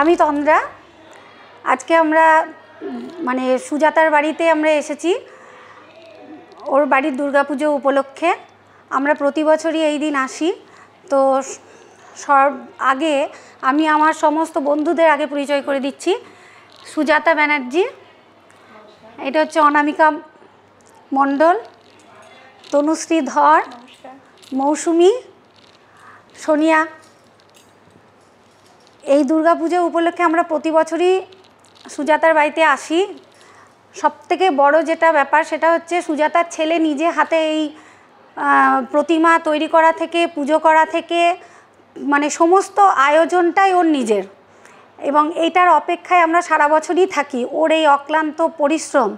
আমি তন্দ্রা আজকে আমরা মানে সুজাতার বাড়িতে আমরা এসেছি ওর বাড়ির দুর্গাপুজো উপলক্ষে আমরা প্রতি বছরই এই দিন আসি তো সব আগে আমি আমার সমস্ত বন্ধুদের আগে পরিচয় করে দিচ্ছি সুজাতা ব্যানার্জি এটা হচ্ছে অনামিকা মণ্ডল তনুশ্রী ধর মৌসুমি সোনিয়া এই দুর্গাপুজো উপলক্ষে আমরা প্রতি বছরই সুজাতার বাড়িতে আসি সবথেকে বড় যেটা ব্যাপার সেটা হচ্ছে সুজাতার ছেলে নিজে হাতে এই প্রতিমা তৈরি করা থেকে পুজো করা থেকে মানে সমস্ত আয়োজনটাই ওর নিজের এবং এইটার অপেক্ষায় আমরা সারা বছরই থাকি ওর এই অক্লান্ত পরিশ্রম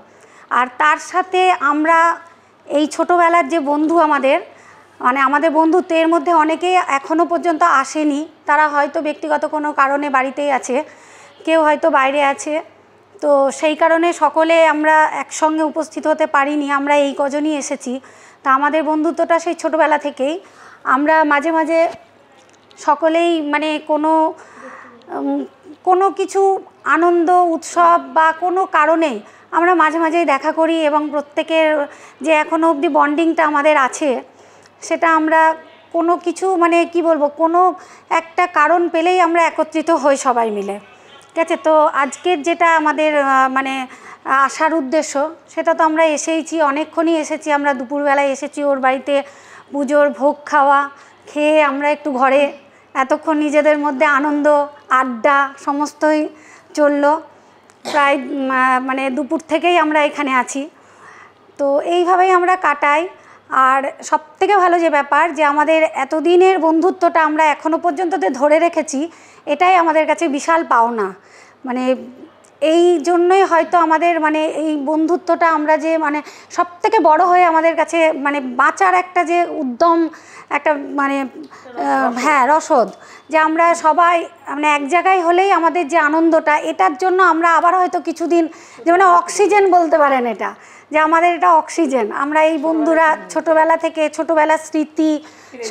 আর তার সাথে আমরা এই ছোটোবেলার যে বন্ধু আমাদের মানে আমাদের বন্ধুত্বের মধ্যে অনেকেই এখনও পর্যন্ত আসেনি তারা হয়তো ব্যক্তিগত কোনো কারণে বাড়িতেই আছে কেউ হয়তো বাইরে আছে তো সেই কারণে সকলে আমরা একসঙ্গে উপস্থিত হতে পারিনি আমরা এই কজনই এসেছি তা আমাদের বন্ধুত্বটা সেই ছোটোবেলা থেকেই আমরা মাঝে মাঝে সকলেই মানে কোনো কোনো কিছু আনন্দ উৎসব বা কোনো কারণে আমরা মাঝে মাঝেই দেখা করি এবং প্রত্যেকের যে এখনও অবধি বন্ডিংটা আমাদের আছে সেটা আমরা কোনো কিছু মানে কি বলবো কোনো একটা কারণ পেলেই আমরা একত্রিত হই সবাই মিলে ঠিক আছে তো আজকের যেটা আমাদের মানে আসার উদ্দেশ্য সেটা তো আমরা এসেইছি অনেকক্ষণই এসেছি আমরা দুপুরবেলায় এসেছি ওর বাড়িতে পুজোর ভোগ খাওয়া খেয়ে আমরা একটু ঘরে এতক্ষণ নিজেদের মধ্যে আনন্দ আড্ডা সমস্তই চলল প্রায় মানে দুপুর থেকেই আমরা এখানে আছি তো এইভাবেই আমরা কাটাই আর সব থেকে ভালো যে ব্যাপার যে আমাদের এতদিনের বন্ধুত্বটা আমরা এখনও পর্যন্ত ধরে রেখেছি এটাই আমাদের কাছে বিশাল পাওনা মানে এই জন্যই হয়তো আমাদের মানে এই বন্ধুত্বটা আমরা যে মানে সব থেকে বড়ো হয়ে আমাদের কাছে মানে বাঁচার একটা যে উদ্যম একটা মানে হ্যাঁ রসদ যে আমরা সবাই মানে এক জায়গায় হলেই আমাদের যে আনন্দটা এটার জন্য আমরা আবার হয়তো কিছুদিন মানে অক্সিজেন বলতে পারেন এটা যে আমাদের এটা অক্সিজেন আমরা এই বন্ধুরা ছোটবেলা থেকে ছোটবেলার স্মৃতি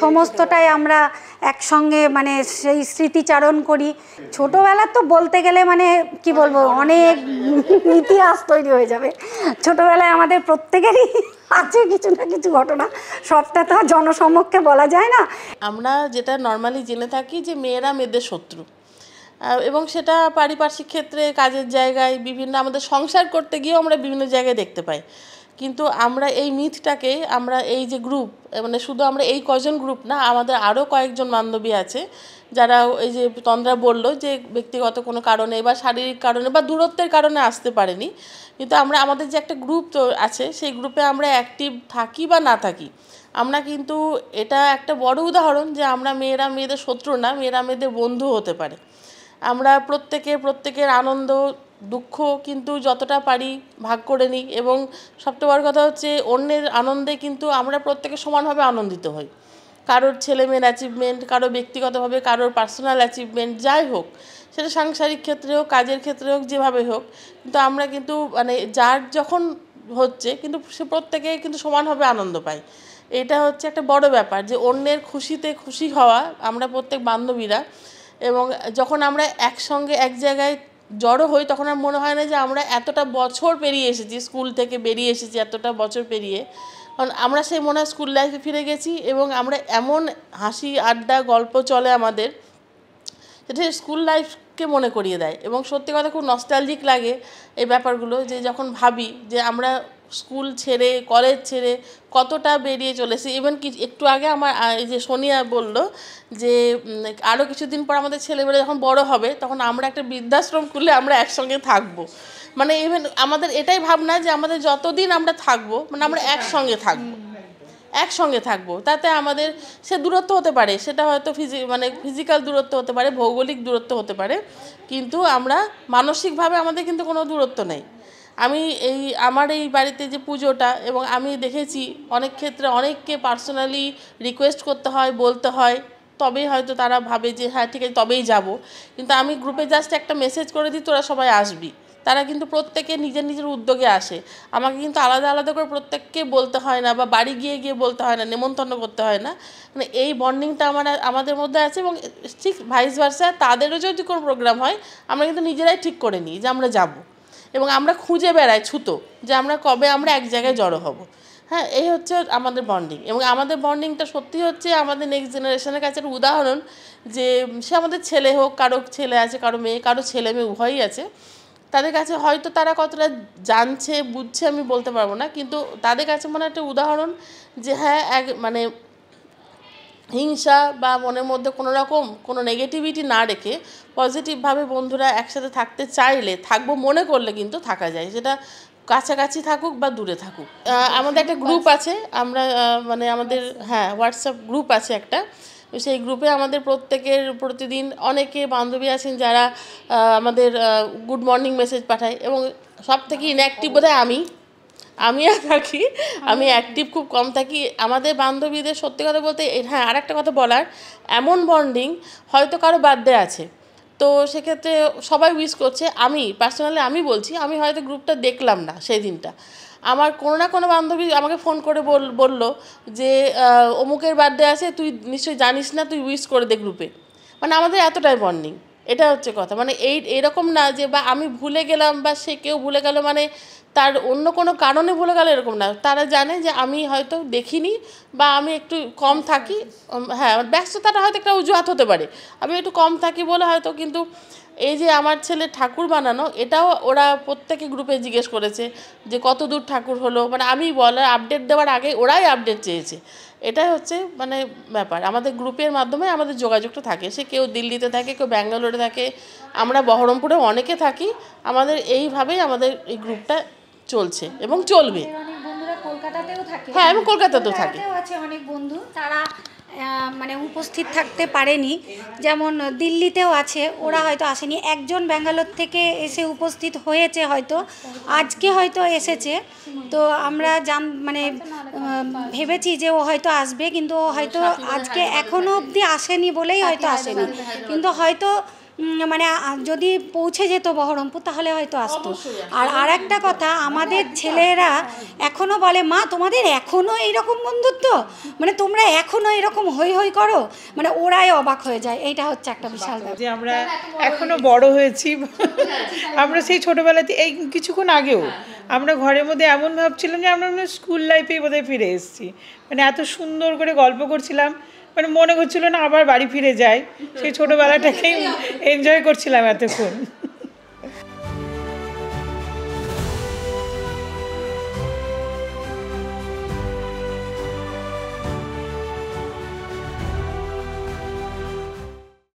সমস্তটাই আমরা একসঙ্গে মানে সেই স্মৃতিচারণ করি ছোটবেলা তো বলতে গেলে মানে কি বলবো অনেক ইতিহাস তৈরি হয়ে যাবে ছোটবেলায় আমাদের প্রত্যেকেরই আছে কিছু না কিছু ঘটনা সবটা তো জনসমক্ষে বলা যায় না আমরা যেটা নর্মালি জেনে থাকি যে মেয়েরা মেয়েদের শত্রু এবং সেটা পারিপার্শ্বিক ক্ষেত্রে কাজের জায়গায় বিভিন্ন আমাদের সংসার করতে গিয়েও আমরা বিভিন্ন জায়গায় দেখতে পাই কিন্তু আমরা এই মিথটাকে আমরা এই যে গ্রুপ মানে শুধু আমরা এই কজন গ্রুপ না আমাদের আরও কয়েকজন বান্ধবী আছে যারা এই যে তন্দ্রা বলল যে ব্যক্তিগত কোনো কারণে বা শারীরিক কারণে বা দূরত্বের কারণে আসতে পারেনি কিন্তু আমরা আমাদের যে একটা গ্রুপ তো আছে সেই গ্রুপে আমরা অ্যাক্টিভ থাকি বা না থাকি আমরা কিন্তু এটা একটা বড় উদাহরণ যে আমরা মেয়েরা মেয়েদের শত্রু না মেয়েরা মেয়েদের বন্ধু হতে পারে আমরা প্রত্যেকে প্রত্যেকের আনন্দ দুঃখ কিন্তু যতটা পারি ভাগ করে নিই এবং সবচেয়ে বড় কথা হচ্ছে অন্যের আনন্দে কিন্তু আমরা প্রত্যেকে সমানভাবে আনন্দিত হই কারোর ছেলেমেয়ের অ্যাচিভমেন্ট কারোর ব্যক্তিগতভাবে কারোর পার্সোনাল অ্যাচিভমেন্ট যাই হোক সেটা সাংসারিক ক্ষেত্রে হোক কাজের ক্ষেত্রে হোক যেভাবে হোক কিন্তু আমরা কিন্তু মানে যার যখন হচ্ছে কিন্তু সে প্রত্যেকে কিন্তু সমানভাবে আনন্দ পাই এটা হচ্ছে একটা বড় ব্যাপার যে অন্যের খুশিতে খুশি হওয়া আমরা প্রত্যেক বান্ধবীরা এবং যখন আমরা একসঙ্গে এক জায়গায় জড়ো হই তখন আর মনে হয় না যে আমরা এতটা বছর পেরিয়ে এসেছি স্কুল থেকে বেরিয়ে এসেছি এতটা বছর পেরিয়ে কারণ আমরা সেই মনে হয় স্কুল লাইফে ফিরে গেছি এবং আমরা এমন হাসি আড্ডা গল্প চলে আমাদের সেটা স্কুল লাইফকে মনে করিয়ে দেয় এবং সত্যি কথা খুব নস্টালজিক লাগে এই ব্যাপারগুলো যে যখন ভাবি যে আমরা স্কুল ছেড়ে কলেজ ছেড়ে কতটা বেরিয়ে চলেছে ইভেন কি একটু আগে আমার এই যে সোনিয়া বলল যে আরও কিছুদিন পর আমাদের ছেলেবেলা যখন বড় হবে তখন আমরা একটা বৃদ্ধাশ্রম খুললে আমরা একসঙ্গে থাকবো মানে ইভেন আমাদের এটাই ভাবনা যে আমাদের যতদিন আমরা থাকবো মানে আমরা একসঙ্গে থাকবো একসঙ্গে থাকবো তাতে আমাদের সে দূরত্ব হতে পারে সেটা হয়তো ফিজি মানে ফিজিক্যাল দূরত্ব হতে পারে ভৌগোলিক দূরত্ব হতে পারে কিন্তু আমরা মানসিকভাবে আমাদের কিন্তু কোনো দূরত্ব নেই আমি এই আমার এই বাড়িতে যে পুজোটা এবং আমি দেখেছি অনেক ক্ষেত্রে অনেককে পার্সোনালি রিকোয়েস্ট করতে হয় বলতে হয় তবেই হয়তো তারা ভাবে যে হ্যাঁ ঠিক আছে তবেই যাব কিন্তু আমি গ্রুপে জাস্ট একটা মেসেজ করে দিই তোরা সবাই আসবি তারা কিন্তু প্রত্যেকে নিজের নিজের উদ্যোগে আসে আমাকে কিন্তু আলাদা আলাদা করে প্রত্যেককে বলতে হয় না বা বাড়ি গিয়ে গিয়ে বলতে হয় না নেমন্তন্ন করতে হয় না মানে এই বন্ডিংটা আমার আমাদের মধ্যে আছে এবং ঠিক ভাইস ভার্সা তাদেরও যদি কোনো প্রোগ্রাম হয় আমরা কিন্তু নিজেরাই ঠিক করে নিই যে আমরা যাবো এবং আমরা খুঁজে বেড়াই ছুতো যে আমরা কবে আমরা এক জায়গায় জড়ো হব হ্যাঁ এই হচ্ছে আমাদের বন্ডিং এবং আমাদের বন্ডিংটা সত্যি হচ্ছে আমাদের নেক্সট জেনারেশনের কাছে একটা উদাহরণ যে সে আমাদের ছেলে হোক কারো ছেলে আছে কারো মেয়ে কারো ছেলে মেয়ে উভয়ই আছে তাদের কাছে হয়তো তারা কতটা জানছে বুঝছে আমি বলতে পারবো না কিন্তু তাদের কাছে মনে একটা উদাহরণ যে হ্যাঁ এক মানে হিংসা বা মনের মধ্যে কোনো রকম কোনো নেগেটিভিটি না রেখে পজিটিভভাবে বন্ধুরা একসাথে থাকতে চাইলে থাকবো মনে করলে কিন্তু থাকা যায় সেটা কাছাকাছি থাকুক বা দূরে থাকুক আমাদের একটা গ্রুপ আছে আমরা মানে আমাদের হ্যাঁ হোয়াটসঅ্যাপ গ্রুপ আছে একটা সেই গ্রুপে আমাদের প্রত্যেকের প্রতিদিন অনেকে বান্ধবী আছেন যারা আমাদের গুড মর্নিং মেসেজ পাঠায় এবং সব থেকে ইনঅ্যাক্টিভ বোধ আমি আমি আর থাকি আমি অ্যাক্টিভ খুব কম থাকি আমাদের বান্ধবীদের সত্যি কথা বলতে হ্যাঁ আর একটা কথা বলার এমন বন্ডিং হয়তো কারো বার্থডে আছে তো সেক্ষেত্রে সবাই উইস করছে আমি পার্সোনালি আমি বলছি আমি হয়তো গ্রুপটা দেখলাম না সেই দিনটা আমার কোনো না কোনো বান্ধবী আমাকে ফোন করে বল বলল যে অমুকের বার্থডে আছে তুই নিশ্চয়ই জানিস না তুই উইস করে দে গ্রুপে মানে আমাদের এতটাই বন্ডিং এটা হচ্ছে কথা মানে এই এরকম না যে বা আমি ভুলে গেলাম বা সে কেউ ভুলে গেল মানে তার অন্য কোনো কারণে ভুলে গেল এরকম না তারা জানে যে আমি হয়তো দেখিনি বা আমি একটু কম থাকি হ্যাঁ ব্যস্ততাটা হয়তো একটা অজুহাত হতে পারে আমি একটু কম থাকি বলে হয়তো কিন্তু এই যে আমার ছেলে ঠাকুর বানানো এটাও ওরা প্রত্যেকে গ্রুপে জিজ্ঞেস করেছে যে কত দূর ঠাকুর হলো মানে আমি বলার আপডেট দেওয়ার আগে ওরাই আপডেট চেয়েছে এটাই হচ্ছে মানে ব্যাপার আমাদের গ্রুপের মাধ্যমে আমাদের যোগাযোগটা থাকে সে কেউ দিল্লিতে থাকে কেউ ব্যাঙ্গালোরে থাকে আমরা বহরমপুরে অনেকে থাকি আমাদের এইভাবেই আমাদের এই গ্রুপটা চলছে এবং চলবে হ্যাঁ আমি কলকাতাতেও থাকি অনেক বন্ধু তারা মানে উপস্থিত থাকতে পারেনি যেমন দিল্লিতেও আছে ওরা হয়তো আসেনি একজন ব্যাঙ্গালোর থেকে এসে উপস্থিত হয়েছে হয়তো আজকে হয়তো এসেছে তো আমরা জান মানে ভেবেছি যে ও হয়তো আসবে কিন্তু ও হয়তো আজকে এখনও অবধি আসেনি বলেই হয়তো আসেনি কিন্তু হয়তো মানে যদি পৌঁছে যেত বহরমপুর তাহলে হয়তো আসতো আর আর একটা কথা আমাদের হ্যাঁ, হ্যাঁ, ছেলেরা হ্যাঁ, এখনও বলে মা তোমাদের এখনও এইরকম বন্ধুত্ব মানে তোমরা এখনও এরকম হই হই করো মানে ওরাই অবাক হয়ে যায় এইটা হচ্ছে একটা বিশাল যে আমরা এখনও বড় হয়েছি আমরা সেই ছোটোবেলাতে এই কিছুক্ষণ আগেও আমরা ঘরের মধ্যে এমন ভাবছিলাম যে আমরা স্কুল মানে লাইফেই বোধহয় ফিরে এসেছি মানে এত সুন্দর করে গল্প করছিলাম মানে মনে হচ্ছিল না আবার বাড়ি ফিরে যাই সেই ছোটোবেলাটাকেই এনজয় করছিলাম এতক্ষণ